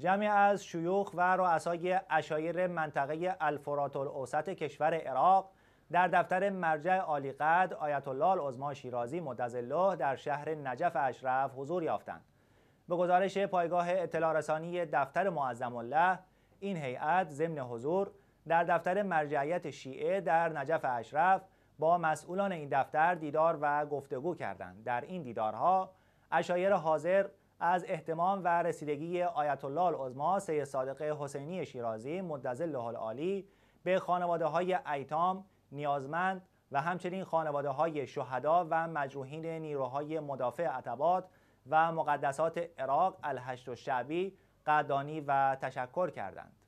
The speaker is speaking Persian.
جمعی از شیوخ و رؤسای اشایر منطقه الفرات الاوسط کشور عراق در دفتر مرجع عالی قد آیت الله عظما شیرازی مدظله در شهر نجف اشرف حضور یافتند به گزارش پایگاه اطلاع رسانی دفتر معظم الله این هیئت ضمن حضور در دفتر مرجعیت شیعه در نجف اشرف با مسئولان این دفتر دیدار و گفتگو کردند در این دیدارها اشایر حاضر از احتمام و رسیدگی آیت الله العظما سید صادق حسینی شیرازی مدظل العالی به خانواده های ایتام نیازمند و همچنین خانواده های شهدا و مجروحین نیروهای مدافع عتبات و مقدسات عراق الهشت و شعبی قدانی و تشکر کردند.